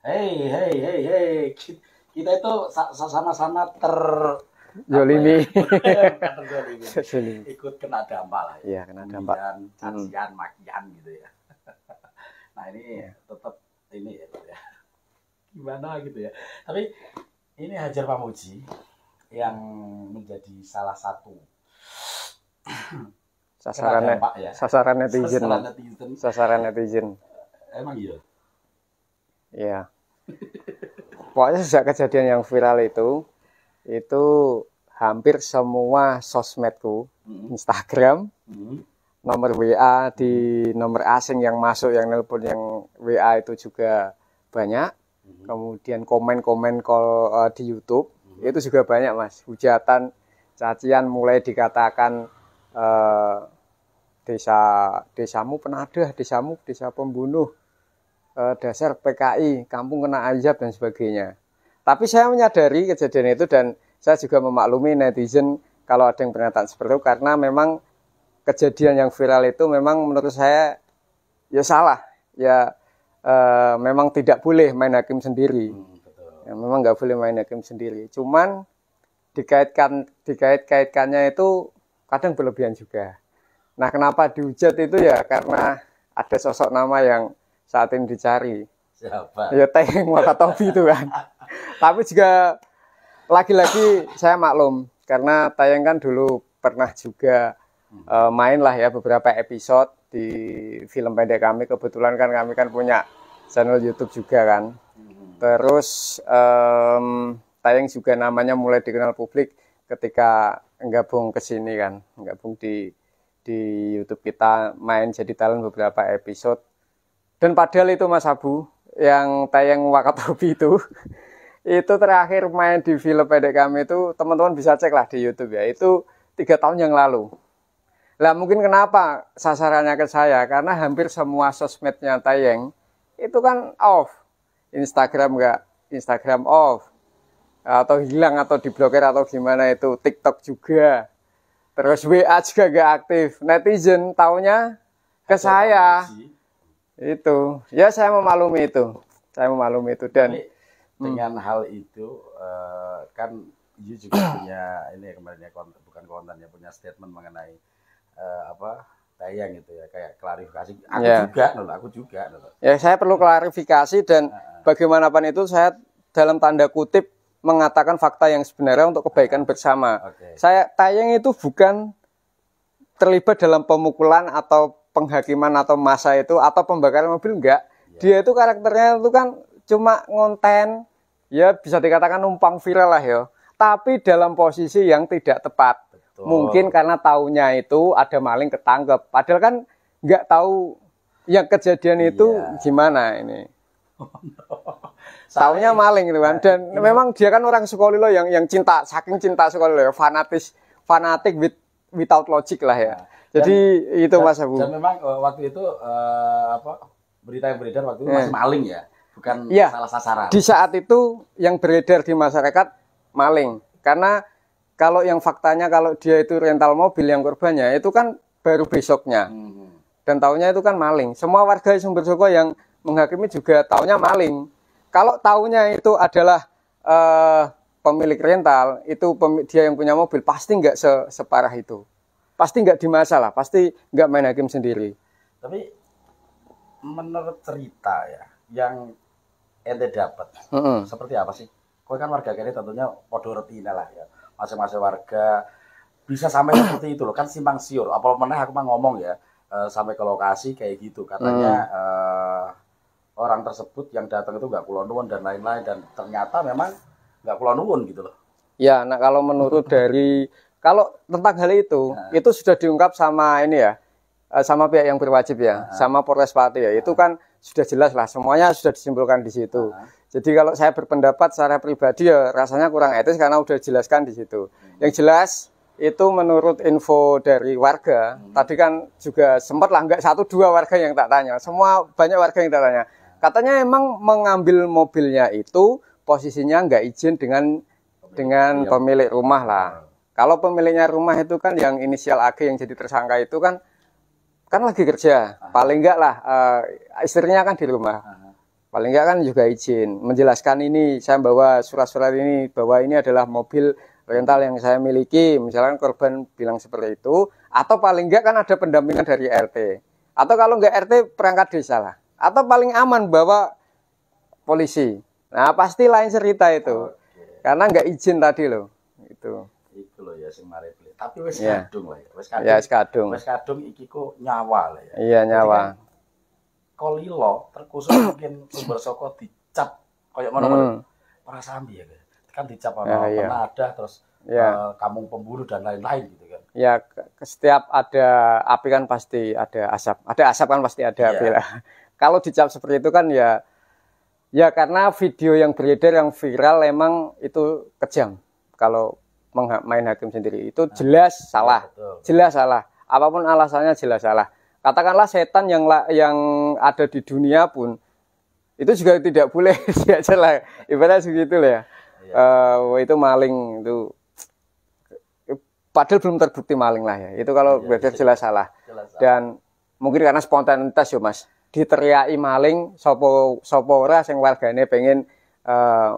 hei hei hei hey kita itu sama-sama ter Jolimi. Ya? Jolimi. Ikut kena dampak lah. Ya. Iya, ya, kena dampak. Cacian, hmm. makian gitu ya. Nah, ini ya. tetap ini ya, gitu ya. Gimana gitu ya. Tapi ini Hajar Pamuji yang menjadi salah satu sasaran ya. sasaran netizen. Sasaran netizen. Sasaran netizen. Emang iya. Iya. Pokoknya sejak kejadian yang viral itu, itu hampir semua sosmedku, hmm. Instagram, hmm. nomor WA di nomor asing yang masuk, yang nelpon yang WA itu juga banyak. Hmm. Kemudian komen-komen uh, di YouTube hmm. itu juga banyak mas. Hujatan, cacian mulai dikatakan uh, desa desamu penadah, desamu desa pembunuh, Eh, dasar PKI, kampung kena azab dan sebagainya. Tapi saya menyadari kejadian itu dan saya juga memaklumi netizen kalau ada yang pernyataan seperti itu karena memang kejadian yang viral itu memang menurut saya ya salah ya e, memang tidak boleh main hakim sendiri hmm, ya, memang nggak boleh main hakim sendiri cuman dikaitkan dikait-kaitkannya itu kadang berlebihan juga nah kenapa dihujat itu ya karena ada sosok nama yang saat ini dicari. Siapa? Ya Teng Wakatobi itu kan. Tapi juga lagi-lagi saya maklum karena Tayang kan dulu pernah juga uh, main lah ya beberapa episode di film pendek kami kebetulan kan kami kan punya channel YouTube juga kan hmm. terus um, tayang juga namanya mulai dikenal publik ketika gabung ke sini kan gabung di di YouTube kita main jadi talent beberapa episode dan padahal itu Mas Abu yang tayang Wakatobi itu itu terakhir main di film pendek kami itu teman-teman bisa cek lah di YouTube ya itu tiga tahun yang lalu. Lah mungkin kenapa sasarannya ke saya karena hampir semua sosmednya Tayang itu kan off. Instagram enggak, Instagram off. Atau hilang atau diblokir atau gimana itu TikTok juga. Terus WA juga gak aktif. Netizen taunya ke saya itu ya saya memaklumi itu saya memaklumi itu dan dengan hmm. hal itu uh, kan you juga punya ini ya, kemarin ya konten, bukan konten ya punya statement mengenai uh, apa tayang itu ya kayak klarifikasi aku yeah. juga loh aku juga loh ya saya perlu klarifikasi dan uh, bagaimanapun itu saya dalam tanda kutip mengatakan fakta yang sebenarnya untuk kebaikan bersama okay. saya tayang itu bukan terlibat dalam pemukulan atau penghakiman atau masa itu atau pembakaran mobil enggak. Ya. Dia itu karakternya itu kan cuma ngonten ya bisa dikatakan numpang viral lah ya. Tapi dalam posisi yang tidak tepat. Betul. Mungkin karena taunya itu ada maling ketangkep. Padahal kan nggak tahu yang kejadian itu ya. gimana ini. Tahunya oh, taunya maling gitu kan nah, dan ya. memang dia kan orang sekolah Sukolilo yang yang cinta saking cinta Sukolilo ya fanatis fanatik with, without logic lah ya ya. Jadi dan, itu Mas Abu. Dan memang eh, waktu itu uh, apa berita yang beredar waktu itu eh. masih maling ya, bukan ya, salah sasaran. Di saat itu yang beredar di masyarakat maling karena kalau yang faktanya kalau dia itu rental mobil yang korbannya itu kan baru besoknya hmm. dan tahunya itu kan maling semua warga Sumber Soko yang menghakimi juga tahunya maling kalau tahunya itu adalah uh, pemilik rental itu dia yang punya mobil pasti nggak se separah itu pasti nggak dimasalah, pasti nggak main hakim sendiri. Tapi menurut cerita ya, yang ente dapat, mm -hmm. seperti apa sih? Kau kan warga kini tentunya podo retina lah ya, masing-masing warga bisa sampai seperti itu loh, kan simpang siur. apalagi mana aku mah ngomong ya, uh, sampai ke lokasi kayak gitu, katanya. Mm. Uh, orang tersebut yang datang itu nggak kulon nuwun dan lain-lain dan ternyata memang nggak kulon nuwun gitu loh. Ya, nah kalau menurut dari kalau tentang hal itu, nah. itu sudah diungkap sama ini ya, eh, sama pihak yang berwajib ya, nah. sama Polres Pati ya. Nah. Itu kan sudah jelas lah, semuanya sudah disimpulkan di situ. Nah. Jadi kalau saya berpendapat secara pribadi ya rasanya kurang etis karena sudah dijelaskan di situ. Hmm. Yang jelas itu menurut info dari warga, hmm. tadi kan juga sempat lah nggak satu dua warga yang tak tanya, semua banyak warga yang tak tanya. Katanya emang mengambil mobilnya itu posisinya nggak izin dengan dengan pemilik rumah lah. Nah. Kalau pemiliknya rumah itu kan yang inisial AG yang jadi tersangka itu kan kan lagi kerja, paling enggak lah uh, istrinya kan di rumah. Paling enggak kan juga izin menjelaskan ini saya bawa surat-surat ini bahwa ini adalah mobil rental yang saya miliki, misalkan korban bilang seperti itu, atau paling enggak kan ada pendampingan dari RT, atau kalau enggak RT perangkat desa lah, atau paling aman bawa polisi. Nah pasti lain cerita itu, karena enggak izin tadi loh, itu ya sing mari beli. Tapi wis yeah. kadung lah ya. Wis ya, kadung. Ya wis kadung. Wis kadung iki ku nyawa lah ya. Iya nyawa. Kan kolilo terkhusus mungkin sumber soko dicap koyo ngono hmm. Para sambi ya. Kan dicap sama nah, ya, iya. ada terus ya. uh, kampung pemburu dan lain-lain gitu kan. Ya, setiap ada api kan pasti ada asap. Ada asap kan pasti ada yeah. api iya. lah. Kalau dicap seperti itu kan ya ya karena video yang beredar yang viral emang itu kejam. Kalau main hakim sendiri itu nah, jelas nah, salah jelas salah apapun alasannya jelas salah katakanlah setan yang yang ada di dunia pun itu juga tidak boleh ya lah ibarat segitu lah ya uh, itu maling itu padahal belum terbukti maling lah ya itu kalau iya, berarti iya, jelas salah dan mungkin karena spontanitas ya mas diteriaki maling sopo sopo ora sing wargane pengen uh,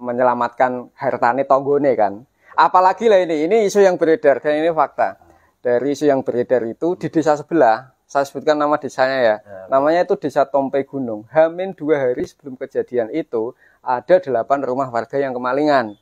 menyelamatkan hartane tonggone kan Apalagi lah ini, ini isu yang beredar dan ini fakta. Dari isu yang beredar itu di desa sebelah, saya sebutkan nama desanya ya. ya namanya itu Desa Tompe Gunung. Hamin dua hari sebelum kejadian itu ada delapan rumah warga yang kemalingan.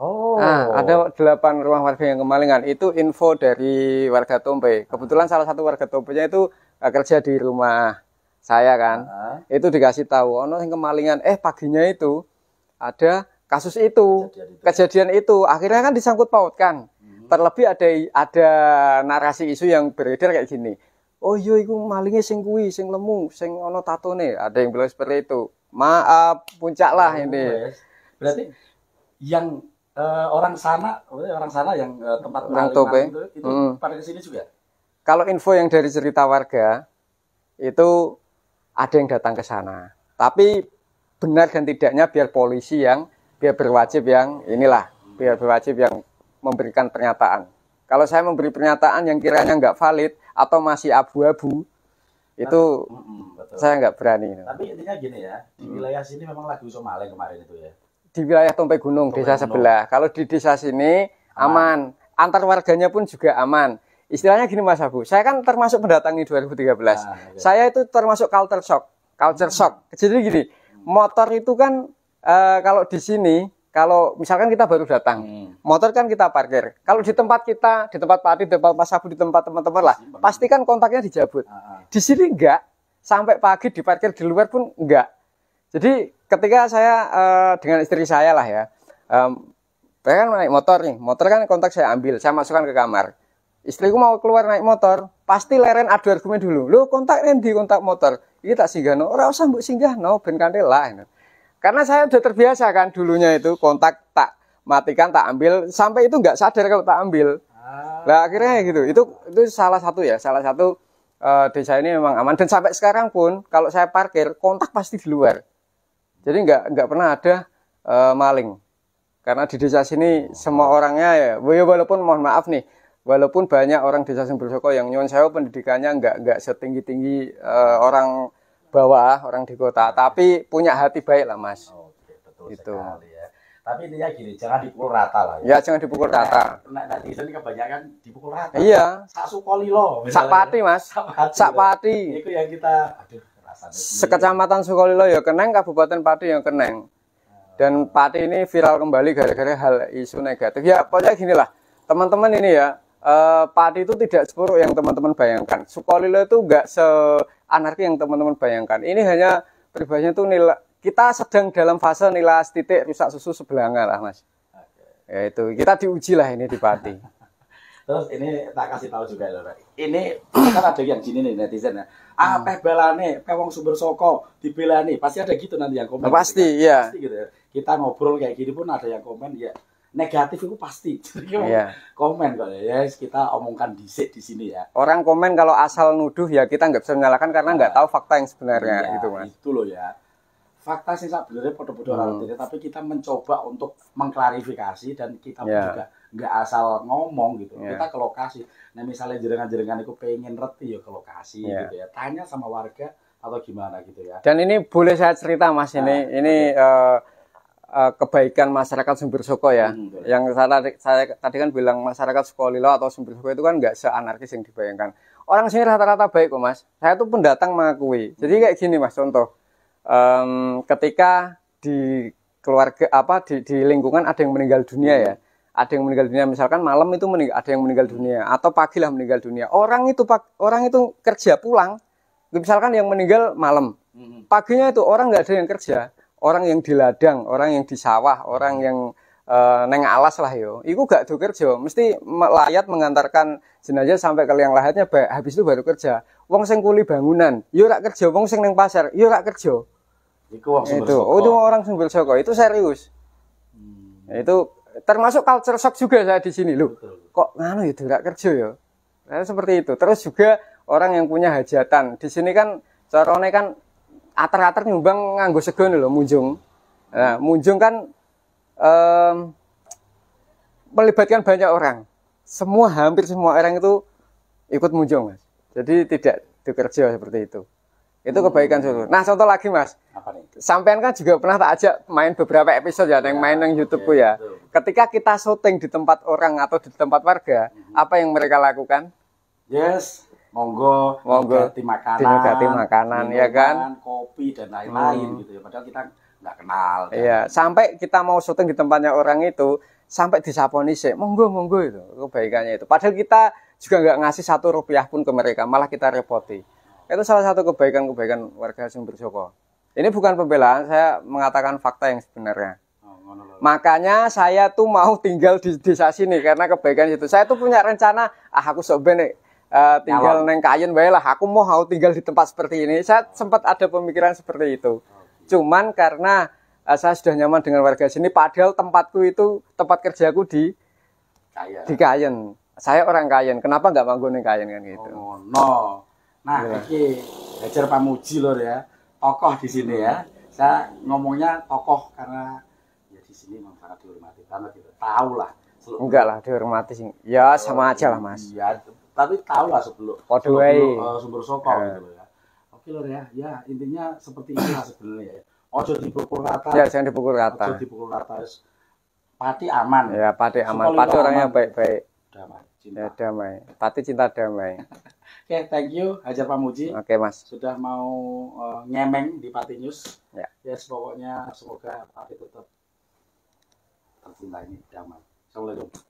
Oh. Nah, ada delapan rumah warga yang kemalingan. Itu info dari warga Tompe. Kebetulan salah satu warga Tompenya itu eh, kerja di rumah saya kan. Uh ah. -huh. Itu dikasih tahu, ono yang kemalingan. Eh paginya itu ada kasus itu, kejadian itu, kejadian itu. akhirnya kan disangkut pautkan. Hmm. Terlebih ada ada narasi isu yang beredar kayak gini. Oh iya itu malingnya sing kuwi, sing lemu, sing ono tato nih Ada yang bilang seperti itu. Maaf, puncak lah oh, ini. Berarti yang uh, orang sana, orang sana yang uh, tempat orang topeng itu, itu hmm. pada kesini juga. Kalau info yang dari cerita warga itu ada yang datang ke sana. Tapi benar dan tidaknya biar polisi yang pihak berwajib yang inilah, pihak berwajib yang memberikan pernyataan. Kalau saya memberi pernyataan yang kiranya nggak valid atau masih abu-abu, itu Betul. saya nggak berani. Tapi intinya gini ya, di hmm. wilayah sini memang lagi Somali kemarin itu ya. Di wilayah Tompe Gunung, Tompe desa Gunung. sebelah. Kalau di desa sini aman. aman, antar warganya pun juga aman. Istilahnya gini Mas Abu, saya kan termasuk mendatangi 2013. Nah, okay. Saya itu termasuk culture shock, culture shock. Jadi gini, hmm. motor itu kan Eh, kalau di sini kalau misalkan kita baru datang, hmm. motor kan kita parkir. Kalau di tempat kita, di tempat Pak Adi, di tempat Mas Abu, di tempat teman-teman lah, pastikan kontaknya dijabut. Ah, ah. Di sini enggak, sampai pagi diparkir di luar pun enggak. Jadi ketika saya uh, dengan istri saya lah ya, um, saya kan naik motor nih, motor kan kontak saya ambil, saya masukkan ke kamar. Istriku mau keluar naik motor, pasti leren adu argumen dulu. Lo kontak nanti kontak motor, ini iya tak singgah no, orang usah singgah no, ben lah gitu. Karena saya sudah terbiasa kan dulunya itu kontak tak matikan, tak ambil sampai itu nggak sadar kalau tak ambil. Nah, akhirnya gitu. Itu itu salah satu ya, salah satu uh, desa ini memang aman dan sampai sekarang pun kalau saya parkir kontak pasti di luar. Jadi nggak nggak pernah ada uh, maling. Karena di desa sini semua oh. orangnya ya, ya, ya, walaupun mohon maaf nih, walaupun banyak orang desa Sumbersoko yang nyuwun saya pendidikannya nggak nggak setinggi tinggi uh, eh, orang bawah orang di kota iya, iya. tapi punya hati baik lah mas Oke, betul itu ya. tapi intinya gini jangan dipukul rata lah ya, ya jangan dipukul rata nah, nah di sini kebanyakan dipukul rata iya sakukoli lo sakpati mas sakpati, Pati. itu yang kita aduh sekecamatan Sukolilo ya keneng Kabupaten Pati yang keneng dan Pati ini viral kembali gara-gara hal isu negatif ya pokoknya gini lah teman-teman ini ya uh, Pati itu tidak seburuk yang teman-teman bayangkan Sukolilo itu nggak se anarki yang teman-teman bayangkan. Ini hanya pribadinya tuh nilai kita sedang dalam fase nilai titik rusak susu sebelanga lah mas. Oke. Ya itu kita diuji lah ini di Pati. Terus ini tak kasih tahu juga loh, Ini kan ada yang gini nih netizen ya. Ah, hmm. peh belane, peh wong sumber soko dibelani. Pasti ada gitu nanti yang komen. pasti, gitu, kan? iya. Pasti gitu ya. Kita ngobrol kayak gini pun ada yang komen ya negatif itu pasti. Jadi yeah. Iya. komen kok ya, kita omongkan dhisik di sini ya. Orang komen kalau asal nuduh ya kita nggak bisa menyalahkan karena nggak iya. tahu fakta yang sebenarnya yeah, gitu mas. Itu loh ya. Fakta sih sebenarnya bodoh-bodoh hmm. orang tapi kita mencoba untuk mengklarifikasi dan kita yeah. juga nggak asal ngomong gitu. Yeah. Kita ke lokasi. Nah misalnya jaringan-jaringan itu pengen reti ya ke lokasi yeah. gitu ya. Tanya sama warga atau gimana gitu ya. Dan ini boleh saya cerita mas nah, ini ah, ini. Okay. Uh, Eh, kebaikan masyarakat sumber soko ya. Hmm, yang saya, saya tadi kan bilang masyarakat Sukolilo atau sumber soko itu kan nggak seanarkis yang dibayangkan. Orang sini rata-rata baik kok mas. Saya tuh pendatang mengakui. Jadi kayak gini mas contoh. Um, ketika di keluarga apa di, di lingkungan ada yang meninggal dunia ya. Ada yang meninggal dunia misalkan malam itu mening, ada yang meninggal dunia atau pagi lah meninggal dunia. Orang itu orang itu kerja pulang. Misalkan yang meninggal malam. Hmm. Paginya itu orang nggak ada yang kerja orang yang di ladang, orang yang di sawah, orang hmm. yang uh, neng alas lah yo. Iku gak tuh kerja, mesti melayat mengantarkan jenazah sampai ke liang lahatnya baik. Habis itu baru kerja. Wong sing kuli bangunan, yo rak kerja, wong sing neng pasar, yo rak kerja. Iku wong itu. Oh, itu orang sumber soko. Itu serius. Hmm. Itu termasuk culture shock juga saya di sini loh. Kok nganu ya rak kerja ya? Nah, seperti itu. Terus juga orang yang punya hajatan. Di sini kan Corona kan atar-atar nyumbang nganggo segon lho munjung. Nah, munjung kan um, melibatkan banyak orang. Semua hampir semua orang itu ikut munjung, Mas. Jadi tidak bekerja seperti itu. Itu hmm. kebaikan contoh. Nah, contoh lagi, Mas. Sampean kan juga pernah tak ajak main beberapa episode ya, yang ya, main yang YouTube ku ya. Betul. Ketika kita syuting di tempat orang atau di tempat warga, hmm. apa yang mereka lakukan? Yes, monggo monggo ganti makanan, ganti makanan ya kan, kopi dan lain-lain hmm. gitu ya. Padahal kita nggak kenal. Kan? Iya, sampai kita mau syuting di tempatnya orang itu sampai disaponi sih, monggo monggo itu kebaikannya itu. Padahal kita juga nggak ngasih satu rupiah pun ke mereka, malah kita repoti. Itu salah satu kebaikan-kebaikan warga Sumber Joko. Ini bukan pembelaan, saya mengatakan fakta yang sebenarnya. Oh, Makanya saya tuh mau tinggal di desa sini karena kebaikan itu. Saya tuh punya rencana, ah aku sok benek Uh, tinggal Nyalon. neng kayun bae lah aku mau tinggal di tempat seperti ini saya sempat ada pemikiran seperti itu cuman karena uh, saya sudah nyaman dengan warga sini padahal tempatku itu tempat kerjaku di kayun. di kayun saya orang kayun kenapa nggak manggung neng kayun kan gitu oh, no nah yeah. iki Hajar Pamuji lor ya tokoh di sini ya saya ngomongnya tokoh karena ya di sini memang sangat dihormati karena kita gitu. tahu lah enggak lah dihormati sih ya sama oh, aja lah mas ya tapi tahu lah sebelum sebelum uh, sumber soko yeah. gitu ya. Oke lor ya. Ya, intinya seperti lah sebenarnya ya. Ojo dipukul rata. Ya, jangan dipukul rata. Ojo dipukul rata. Pati aman. Ya, pati aman. Pati orangnya baik-baik. Damai. Cinta. Ya, damai. Pati cinta damai. Oke, okay, thank you Hajar Pamuji. Oke, okay, Mas. Sudah mau uh, ngemeng di Pati News. Ya. Yes, pokoknya semoga Pati tetap tercinta ini damai. Assalamualaikum.